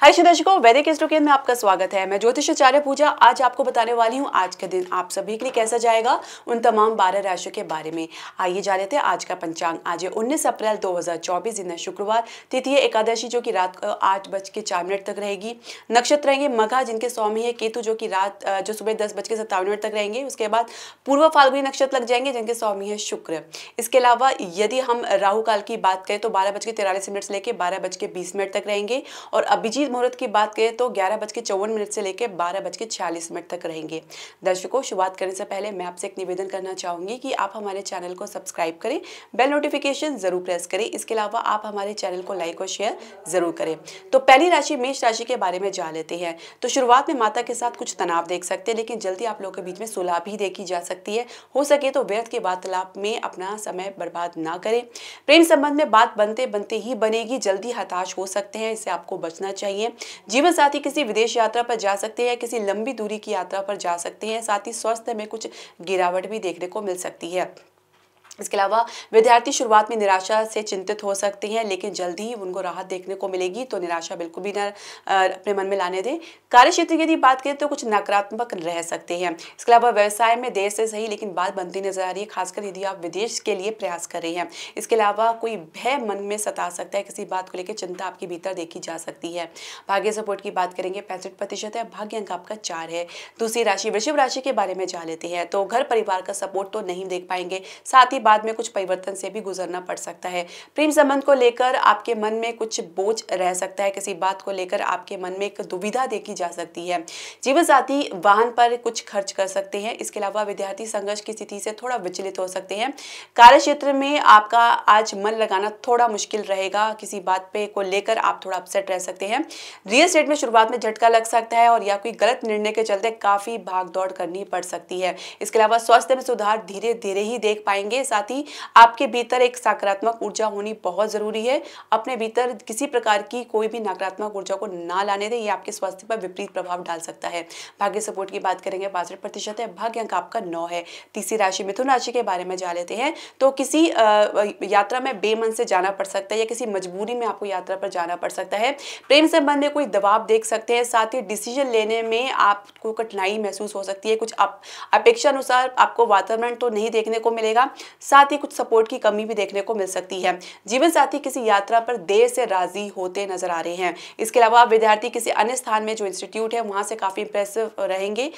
हाय दर्शकों वैदिक स्टू में आपका स्वागत है मैं ज्योतिषाचार्य पूजा आज आपको बताने वाली हूँ आज का दिन आप सभी के लिए कैसा जाएगा उन तमाम बारह राशियों के बारे में आइए जा लेते हैं आज का पंचांग आज है उन्नीस अप्रैल 2024 दिन है शुक्रवार तिथि है एकादशी जो कि रात को आठ बज के चार मिनट तक रहेगी नक्षत्र रहेंगे मघा जिनके स्वामी है केतु जो कि रात जो सुबह दस बज के सत्तावन मिनट तक रहेंगे उसके बाद पूर्व फाल्गुनी नक्षत्र लग जाएंगे जिनके स्वामी है शुक्र इसके अलावा यदि हम राहुकाल की बात करें तो बारह बज के तिरालीस मिनट से लेकर बारह बज के बीस मिनट तक रहेंगे और अभिजीत शुभ मुहूर्त की बात करें तो ग्यारह बज के चौवन मिनट से लेकर बारह बज के छियालीस मिनट तक रहेंगे दर्शकों शुरुआत करने से पहले मैं आपसे एक निवेदन करना चाहूंगी कि आप हमारे चैनल को सब्सक्राइब करें बेल नोटिफिकेशन ज़रूर प्रेस करें इसके अलावा आप हमारे चैनल को लाइक और शेयर ज़रूर करें तो पहली राशि मेष राशि के बारे में जान लेते हैं तो शुरुआत में माता के साथ कुछ तनाव देख सकते हैं लेकिन जल्दी आप लोगों के बीच में सुलह भी देखी जा सकती है हो सके तो व्यर्थ के वार्तालाप में अपना समय बर्बाद ना करें प्रेम संबंध में बात बनते बनते ही बनेगी जल्दी हताश हो सकते हैं इससे आपको बचना चाहिए है जीवन साथी किसी विदेश यात्रा पर जा सकते हैं किसी लंबी दूरी की यात्रा पर जा सकते हैं साथ ही स्वास्थ्य में कुछ गिरावट भी देखने को मिल सकती है इसके अलावा विद्यार्थी शुरुआत में निराशा से चिंतित हो सकते हैं लेकिन जल्दी ही उनको राहत देखने को मिलेगी तो निराशा बिल्कुल भी ना अपने मन में लाने दें कार्य क्षेत्र की यदि बात करें तो कुछ नकारात्मक रह सकते हैं इसके अलावा व्यवसाय में देर से सही लेकिन बात बनती नजर आ रही है खासकर यदि आप विदेश के लिए प्रयास कर रहे हैं इसके अलावा कोई भय मन में सता सकता है किसी बात को लेकर चिंता आपके भीतर देखी जा सकती है भाग्य सपोर्ट की बात करेंगे पैंसठ प्रतिशत है भाग्य अंक आपका चार है दूसरी राशि वृषभ राशि के बारे में जा लेते हैं तो घर परिवार का सपोर्ट तो नहीं देख पाएंगे साथ ही बाद में कुछ परिवर्तन से भी गुजरना पड़ सकता है प्रेम संबंध को लेकर आपके मन में कुछ बोझ रह सकता है किसी बात को लेकर आपके मन में एक दुविधा देखी जा सकती है जीवन साथी वाहन पर कुछ खर्च कर सकते हैं इसके अलावा विद्यार्थी संघर्ष की स्थिति से थोड़ा विचलित हो सकते हैं कार्य क्षेत्र में आपका आज मन लगाना थोड़ा मुश्किल रहेगा किसी बात पे को लेकर आप थोड़ा अपसेट रह सकते हैं रियल स्टेट में शुरुआत में झटका लग सकता है और या कोई गलत निर्णय के चलते काफी भाग दौड़ करनी पड़ सकती है इसके अलावा स्वास्थ्य में सुधार धीरे धीरे ही देख पाएंगे साथ साथ ही आपके भीतर एक सकारात्मक ऊर्जा होनी बहुत ज़रूरी है अपने भीतर किसी प्रकार की कोई भी नकारात्मक ऊर्जा को ना लाने दें ये आपके स्वास्थ्य पर विपरीत प्रभाव डाल सकता है भाग्य सपोर्ट की बात करेंगे बासठ प्रतिशत है भाग्य अंक आपका नौ है तीसरी राशि मिथुन राशि के बारे में जा लेते हैं तो किसी यात्रा में बेमन से जाना पड़ सकता है या किसी मजबूरी में आपको यात्रा पर जाना पड़ सकता है प्रेम संबंध में कोई दबाव देख सकते हैं साथ ही डिसीजन लेने में आपको कठिनाई महसूस हो सकती है कुछ अपेक्षा अनुसार आपको वातावरण तो नहीं देखने को मिलेगा साथ ही कुछ सपोर्ट की कमी भी देखने को मिल सकती है जीवन साथी किसी यात्रा पर देर से राजी होते नजर आ रहे हैं इसके अलावा विद्यार्थी किसी अन्य स्थान में जो इंस्टीट्यूट है वहां से काफ़ी इंप्रेसिव रहेंगे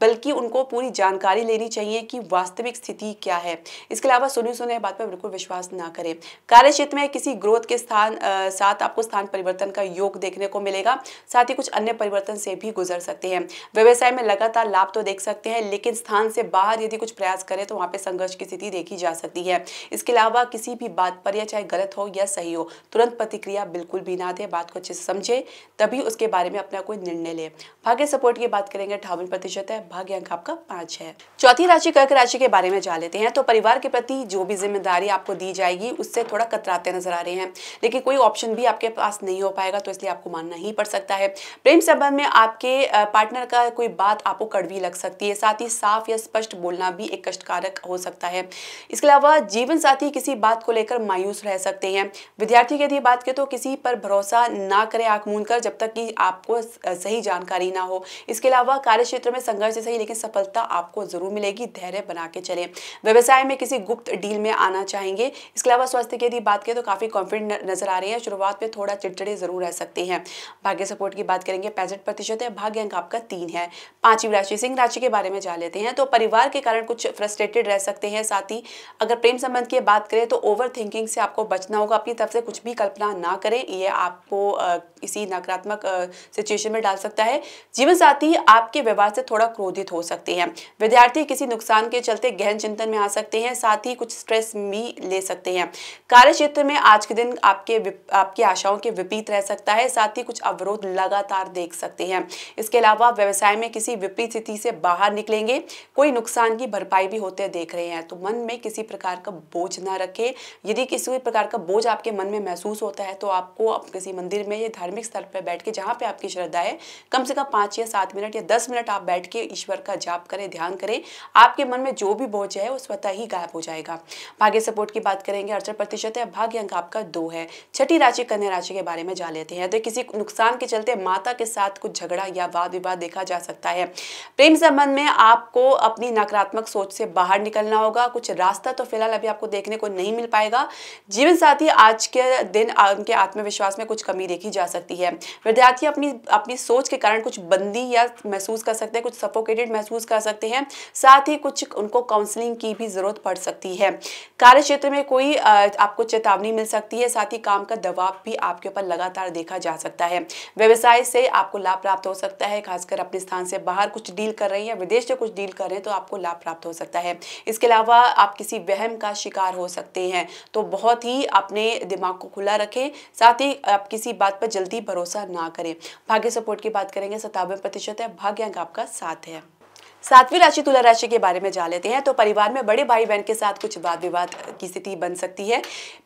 बल्कि उनको पूरी जानकारी लेनी चाहिए कि वास्तविक स्थिति क्या है इसके अलावा सुनी सुने बात पर बिल्कुल विश्वास ना करें कार्य क्षेत्र में किसी ग्रोथ के स्थान आ, साथ आपको स्थान परिवर्तन का योग देखने को मिलेगा साथ ही कुछ अन्य परिवर्तन से भी गुजर सकते हैं व्यवसाय में लगातार लाभ तो देख सकते हैं लेकिन स्थान से बाहर यदि कुछ प्रयास करें तो वहाँ पर संघर्ष की स्थिति देखी जा जा सकती है इसके अलावा किसी भी बात पर या चाहे गलत हो या सही हो तुरंत प्रतिक्रिया बिल्कुल भी ना दे बात को अच्छे से समझे तभी उसके बारे में अपना कोई निर्णय ले भाग्य सपोर्ट की बात करेंगे अठावन प्रतिशत है भाग्य अंक आपका पांच है चौथी राशि कर्क राशि के बारे में जा लेते हैं तो परिवार के प्रति जो भी जिम्मेदारी आपको दी जाएगी उससे थोड़ा कतराते नजर आ रहे हैं लेकिन कोई ऑप्शन भी आपके पास नहीं हो पाएगा तो इसलिए आपको मानना ही पड़ सकता है प्रेम संबंध में आपके पार्टनर का कोई बात आपको कड़वी लग सकती है साथ ही साफ या स्पष्ट बोलना भी एक कष्टकारक हो सकता है इसके इसके अलावा जीवन साथी किसी बात को लेकर मायूस रह सकते हैं विद्यार्थी की यदि बात करें तो किसी पर भरोसा ना करें आंख मूंद कर जब तक कि आपको सही जानकारी ना हो इसके अलावा कार्य क्षेत्र में संघर्ष सही लेकिन सफलता आपको जरूर मिलेगी धैर्य बना के चले व्यवसाय में किसी गुप्त डील में आना चाहेंगे इसके अलावा स्वास्थ्य की यदि बात करें तो काफ़ी कॉन्फिडेंट नजर आ रहे हैं शुरुआत में थोड़ा चिड़चिड़े जरूर रह सकते हैं भाग्य सपोर्ट की बात करेंगे पैंसठ प्रतिशत है भाग्य अंक आपका तीन है पांचवी राशि सिंह राशि के बारे में जान लेते हैं तो परिवार के कारण कुछ फ्रस्ट्रेटेड रह सकते हैं साथ ही अगर प्रेम संबंध की बात करें तो ओवर थिंकिंग से आपको बचना होगा अपनी तरफ से कुछ भी कल्पना ना करें ये आपको इसी नकारात्मक सिचुएशन में डाल सकता है जीवन साथी आपके व्यवहार से थोड़ा क्रोधित हो सकते हैं विद्यार्थी किसी नुकसान के चलते गहन चिंतन में आ सकते हैं साथ ही कुछ स्ट्रेस भी ले सकते हैं कार्य क्षेत्र में आज के दिन आपके आपकी आशाओं के विपरीत रह सकता है साथ ही कुछ अवरोध लगातार देख सकते हैं इसके अलावा व्यवसाय में किसी विपरीत स्थिति से बाहर निकलेंगे कोई नुकसान की भरपाई भी होते देख रहे हैं तो मन में किसी प्रकार का बोझ ना रखें यदि किसी प्रकार का बोझ आपके मन में महसूस होता है तो आपको आप किसी मंदिर में या धार्मिक धार्मिक स्थल पर बैठ के जहाँ पे आपकी श्रद्धा है कम से कम पाँच या सात मिनट या दस मिनट आप बैठ के ईश्वर का जाप करें ध्यान करें आपके मन में जो भी बोझ है वो स्वतः ही गायब हो जाएगा भाग्य सपोर्ट की बात करेंगे अड़सठ प्रतिशत है भाग्य अंक आपका दो है छठी राशि कन्या राशि के बारे में जान लेते हैं तो किसी नुकसान के चलते माता के साथ कुछ झगड़ा या वाद विवाद देखा जा सकता है प्रेम संबंध में आपको अपनी नकारात्मक सोच से बाहर निकलना होगा कुछ रास्ता तो फिलहाल अभी आपको देखने को नहीं मिल पाएगा जीवन साथी आज के दिन उनके आत्मविश्वास में कुछ कमी देखी जा सकती सकती है विद्यार्थी अपनी अपनी सोच के कारण कुछ बंदी या महसूस कर सकते हैं कुछ सफोकेटेड महसूस कर सकते हैं साथ ही कुछ उनको काउंसलिंग की भी ज़रूरत पड़ सकती है कार्य क्षेत्र में कोई आपको चेतावनी मिल सकती है साथ ही काम का दबाव भी आपके ऊपर लगातार देखा जा सकता है व्यवसाय से आपको लाभ प्राप्त हो सकता है खासकर अपने स्थान से बाहर कुछ डील कर रहे हैं या विदेश से कुछ डील कर रहे हैं तो आपको लाभ प्राप्त हो सकता है इसके अलावा आप किसी वहम का शिकार हो सकते हैं तो बहुत ही अपने दिमाग को खुला रखें साथ ही आप किसी बात पर जल्दी जल्दी भरोसा ना करें भाग्य सपोर्ट की बात करेंगे सतावन प्रतिशत है भाग्य अंक आपका साथ है सातवीं राशि तुला राशि के बारे में जान लेते हैं तो परिवार में बड़े भाई बहन के साथ कुछ वाद विवाद की स्थिति बन सकती है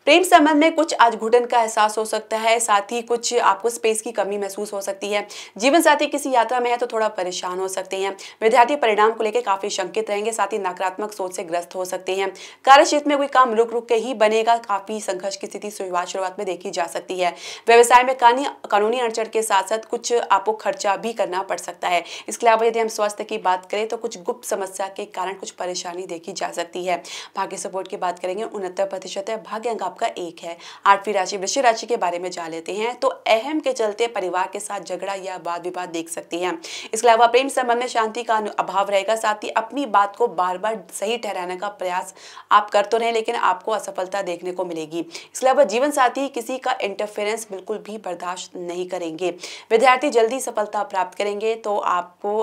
प्रेम संबंध में कुछ आज घुटन का एहसास हो सकता है साथ ही कुछ आपको स्पेस की कमी महसूस हो सकती है जीवन साथी किसी यात्रा में है तो थोड़ा परेशान हो सकते हैं विद्यार्थी परिणाम को लेकर काफी शंकित रहेंगे साथ ही नकारात्मक सोच से ग्रस्त हो सकते हैं कार्य क्षेत्र में कोई काम रुक रुक के ही बनेगा काफी संघर्ष की स्थिति शुरुआत शुरुआत में देखी जा सकती है व्यवसाय में कानूनी अड़चन के साथ साथ कुछ आपको खर्चा भी करना पड़ सकता है इसके अलावा यदि हम स्वास्थ्य की बात करें तो कुछ गुप्त समस्या के कारण कुछ परेशानी देखी जा सकती है भाग्य सपोर्ट की बात करेंगे उनहत्तर प्रतिशत है भाग्य अंक आपका एक है आठवीं राशि वृश्चिक राशि के बारे में जान लेते हैं तो अहम के चलते परिवार के साथ झगड़ा या वाद विवाद देख सकती है इसके अलावा प्रेम संबंध में शांति का अभाव रहेगा साथ ही अपनी बात को बार बार सही ठहराने का प्रयास आप कर तो रहे लेकिन आपको असफलता देखने को मिलेगी इसके अलावा जीवन साथी किसी का इंटरफेरेंस बिल्कुल भी बर्दाश्त नहीं करेंगे विद्यार्थी जल्दी सफलता प्राप्त करेंगे तो आपको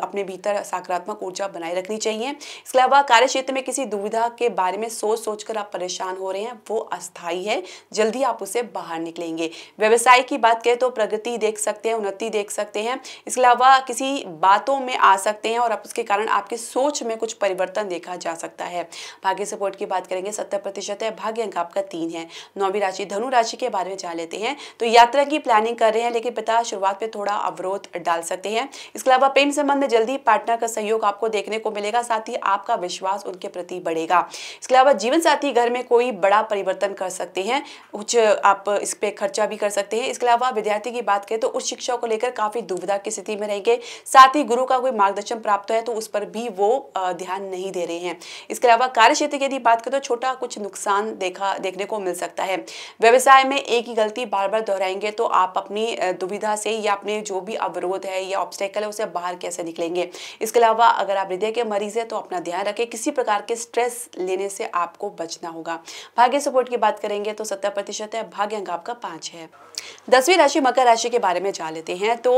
अपने भीतर साकार सकारात्मक ऊर्जा बनाए रखनी चाहिए इसके अलावा कार्य क्षेत्र में किसी दुविधा के बारे में सोच सोच कर आप परेशान हो रहे हैं वो अस्थायी है जल्दी आप उसे बाहर निकलेंगे व्यवसाय की बात करें तो प्रगति देख सकते हैं उन्नति देख सकते हैं इसके अलावा किसी बातों में आ सकते हैं और आप उसके कारण आपकी सोच में कुछ परिवर्तन देखा जा सकता है भाग्य सपोर्ट की बात करेंगे सत्तर प्रतिशत है भाग्य अंक आपका तीन है नौवीं राशि धनु राशि के बारे में जान लेते हैं तो यात्रा की प्लानिंग कर रहे हैं लेकिन पिता शुरुआत में थोड़ा अवरोध डाल सकते हैं इसके अलावा प्रेम संबंध जल्दी पार्टनर का सहयोग आपको देखने को मिलेगा साथ ही आपका विश्वास उनके प्रति बढ़ेगा इसके अलावा जीवन साथी घर में कोई बड़ा परिवर्तन कर सकते हैं कुछ आप इस पर खर्चा भी कर सकते हैं इसके अलावा विद्यार्थी की बात करें तो उस शिक्षा को लेकर काफ़ी दुविधा की स्थिति में रहेंगे साथ ही गुरु का कोई मार्गदर्शन प्राप्त है तो उस पर भी वो ध्यान नहीं दे रहे हैं इसके अलावा कार्य क्षेत्र की यदि बात करें तो छोटा कुछ नुकसान देखा देखने को मिल सकता है व्यवसाय में एक ही गलती बार बार दोहराएंगे तो आप अपनी दुविधा से या अपने जो भी अवरोध है या ऑब्स्टेकल है उसे बाहर कैसे निकलेंगे इसके इसके अलावा अगर आप हृदय के मरीज़ हैं तो अपना ध्यान रखें किसी प्रकार के स्ट्रेस लेने से आपको बचना होगा भाग्य सपोर्ट की बात करेंगे तो सत्तर प्रतिशत है भाग्य अंक आपका पाँच है दसवीं राशि मकर राशि के बारे में जान लेते हैं तो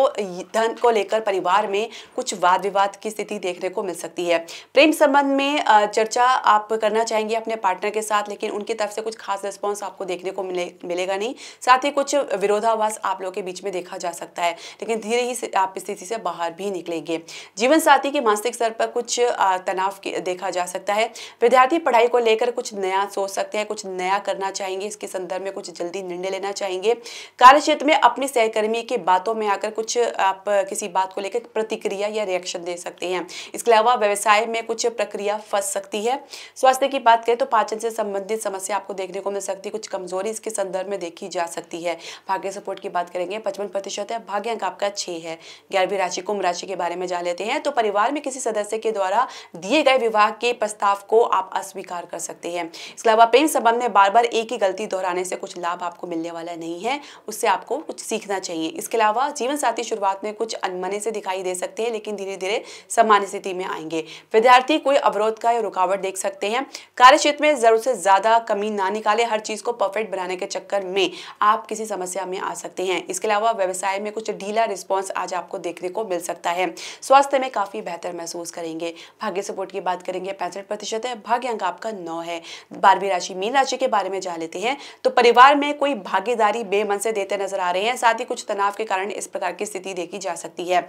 धन को लेकर परिवार में कुछ वाद विवाद की स्थिति देखने को मिल सकती है प्रेम संबंध में चर्चा आप करना चाहेंगे अपने पार्टनर के साथ लेकिन उनकी तरफ से कुछ खास रिस्पॉन्स आपको देखने को मिले मिलेगा नहीं साथ ही कुछ विरोधावास आप लोगों के बीच में देखा जा सकता है लेकिन धीरे ही आप स्थिति से बाहर भी निकलेंगे जीवन साथी विद्यार्थी के मानसिक स्तर पर कुछ तनाव देखा जा सकता है विद्यार्थी पढ़ाई को लेकर कुछ नया सोच सकते हैं कुछ नया करना चाहेंगे इसके संदर्भ में कुछ जल्दी निर्णय लेना चाहेंगे कार्य क्षेत्र में अपने सहकर्मी की बातों में आकर कुछ आप किसी बात को लेकर प्रतिक्रिया या रिएक्शन दे सकते हैं इसके अलावा व्यवसाय में कुछ प्रक्रिया फंस सकती है स्वास्थ्य की बात करें तो पाचन से संबंधित समस्या आपको देखने को मिल सकती है कुछ कमजोरी इसके संदर्भ में देखी जा सकती है भाग्य सपोर्ट की बात करेंगे पचपन प्रतिशत है भाग्य अंक आपका छह है ग्यारहवीं राशि कुंभ राशि के बारे में जान लेते हैं तो परिवार परिवार में किसी सदस्य के द्वारा दिए गए विवाह के प्रस्ताव को आप अस्वीकार कर सकते हैं इसके अलावा प्रेम संबंध में बार बार एक ही गलती दोहराने से कुछ लाभ आपको मिलने वाला नहीं है उससे आपको कुछ सीखना चाहिए इसके अलावा जीवन साथी शुरुआत में कुछ अनमने से दिखाई दे सकते हैं लेकिन धीरे धीरे सामान्य स्थिति में आएंगे विद्यार्थी कोई अवरोध का या रुकावट देख सकते हैं कार्य क्षेत्र में जरूर से ज्यादा कमी ना निकाले हर चीज को परफेक्ट बनाने के चक्कर में आप किसी समस्या में आ सकते हैं इसके अलावा व्यवसाय में कुछ ढीला रिस्पॉन्स आज आपको देखने को मिल सकता है स्वास्थ्य में काफी बेहतर महसूस करेंगे भाग्य सपोर्ट की बात करेंगे पैंसठ प्रतिशत है भाग्य अंक आपका नौ है बारहवीं राशि मीन राशि के बारे में जान लेते हैं तो परिवार में कोई भागीदारी बेमन से देते नजर आ रहे हैं साथ ही कुछ तनाव के कारण इस प्रकार की स्थिति देखी जा सकती है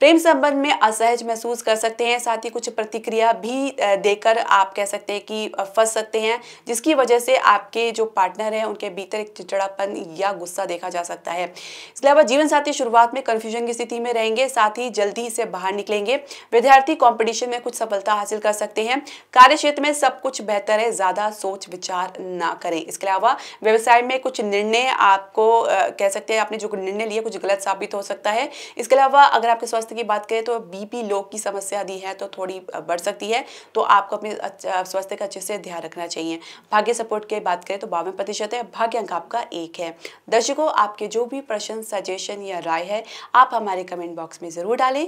प्रेम संबंध में असहज महसूस कर सकते हैं साथ ही कुछ प्रतिक्रिया भी देकर आप कह सकते हैं कि फंस सकते हैं जिसकी वजह से आपके जो पार्टनर हैं उनके भीतर एक चिड़चिड़ापन या गुस्सा देखा जा सकता है इसके अलावा जीवन साथी शुरुआत में कन्फ्यूजन की स्थिति में रहेंगे साथ ही जल्दी से बाहर निकलेंगे विद्यार्थी कॉम्पिटिशन में कुछ सफलता हासिल कर सकते हैं कार्य क्षेत्र में सब कुछ बेहतर है ज़्यादा सोच विचार ना करें इसके अलावा व्यवसाय में कुछ निर्णय आपको आ, कह सकते हैं आपने जो निर्णय लिया कुछ गलत साबित हो सकता है इसके अलावा अगर आपके स्वास्थ्य की बात करें तो बीपी लोग की समस्या दी है तो थोड़ी बढ़ सकती है तो आपको अपने स्वास्थ्य का अच्छे से ध्यान रखना चाहिए भाग्य सपोर्ट की बात करें तो बावन प्रतिशत है भाग्य अंक आपका एक है दर्शकों आपके जो भी प्रश्न सजेशन या राय है आप हमारे कमेंट बॉक्स में ज़रूर डालें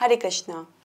हरे कृष्णा